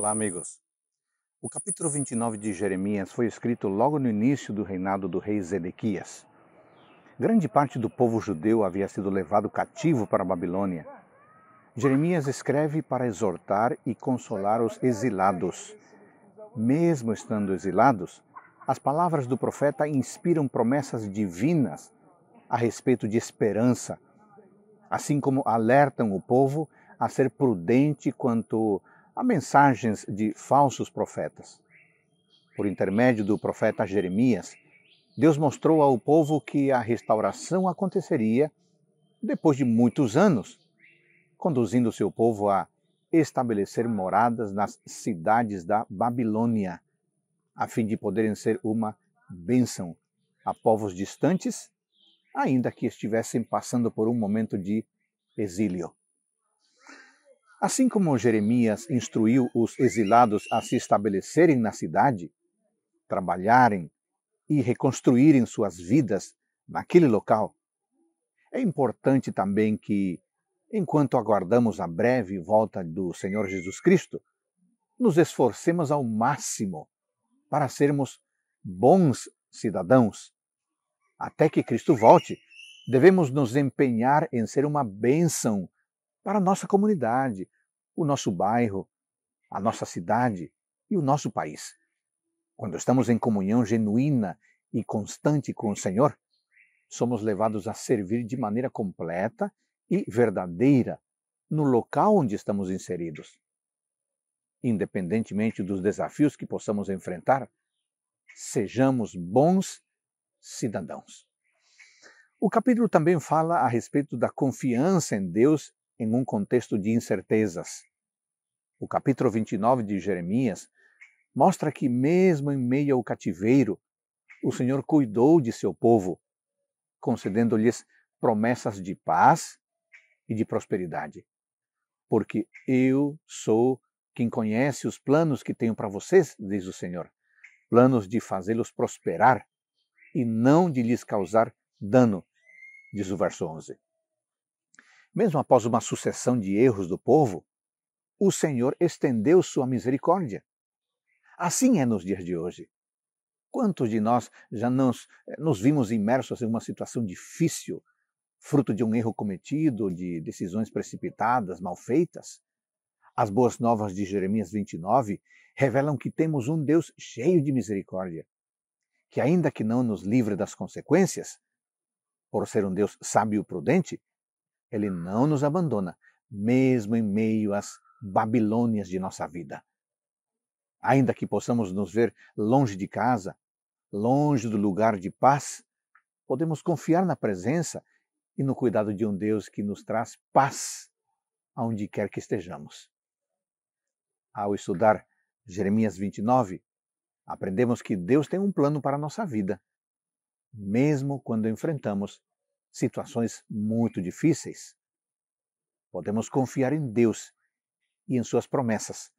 Olá, amigos. O capítulo 29 de Jeremias foi escrito logo no início do reinado do rei Zedequias. Grande parte do povo judeu havia sido levado cativo para a Babilônia. Jeremias escreve para exortar e consolar os exilados. Mesmo estando exilados, as palavras do profeta inspiram promessas divinas a respeito de esperança, assim como alertam o povo a ser prudente quanto a mensagens de falsos profetas. Por intermédio do profeta Jeremias, Deus mostrou ao povo que a restauração aconteceria depois de muitos anos, conduzindo seu povo a estabelecer moradas nas cidades da Babilônia, a fim de poderem ser uma bênção a povos distantes, ainda que estivessem passando por um momento de exílio. Assim como Jeremias instruiu os exilados a se estabelecerem na cidade, trabalharem e reconstruírem suas vidas naquele local, é importante também que, enquanto aguardamos a breve volta do Senhor Jesus Cristo, nos esforcemos ao máximo para sermos bons cidadãos. Até que Cristo volte, devemos nos empenhar em ser uma bênção para a nossa comunidade, o nosso bairro, a nossa cidade e o nosso país. Quando estamos em comunhão genuína e constante com o Senhor, somos levados a servir de maneira completa e verdadeira no local onde estamos inseridos. Independentemente dos desafios que possamos enfrentar, sejamos bons cidadãos. O capítulo também fala a respeito da confiança em Deus em um contexto de incertezas. O capítulo 29 de Jeremias mostra que, mesmo em meio ao cativeiro, o Senhor cuidou de seu povo, concedendo-lhes promessas de paz e de prosperidade. Porque eu sou quem conhece os planos que tenho para vocês, diz o Senhor, planos de fazê-los prosperar e não de lhes causar dano, diz o verso 11. Mesmo após uma sucessão de erros do povo, o Senhor estendeu sua misericórdia. Assim é nos dias de hoje. Quantos de nós já nos, eh, nos vimos imersos em uma situação difícil, fruto de um erro cometido, de decisões precipitadas, mal feitas? As boas novas de Jeremias 29 revelam que temos um Deus cheio de misericórdia, que ainda que não nos livre das consequências, por ser um Deus sábio e prudente, ele não nos abandona, mesmo em meio às Babilônias de nossa vida. Ainda que possamos nos ver longe de casa, longe do lugar de paz, podemos confiar na presença e no cuidado de um Deus que nos traz paz aonde quer que estejamos. Ao estudar Jeremias 29, aprendemos que Deus tem um plano para a nossa vida, mesmo quando enfrentamos situações muito difíceis, podemos confiar em Deus e em Suas promessas,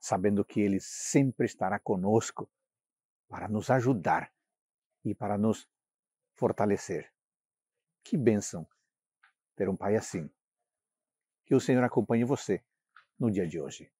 sabendo que Ele sempre estará conosco para nos ajudar e para nos fortalecer. Que bênção ter um Pai assim. Que o Senhor acompanhe você no dia de hoje.